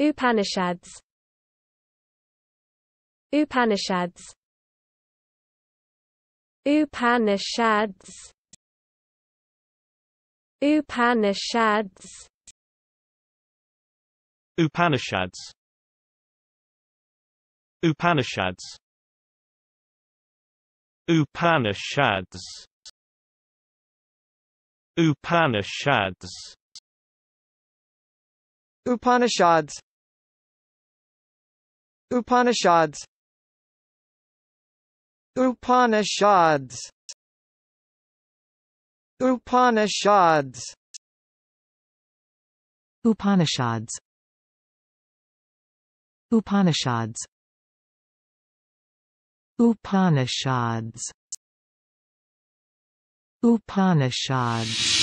Upanishads Upanishads Upanishads Upanishads Upanishads Upanishads Upanishads Upanishads Upanishads Upanishads Upanishads Upanishads Upanishads Upanishads Upanishads Upanishads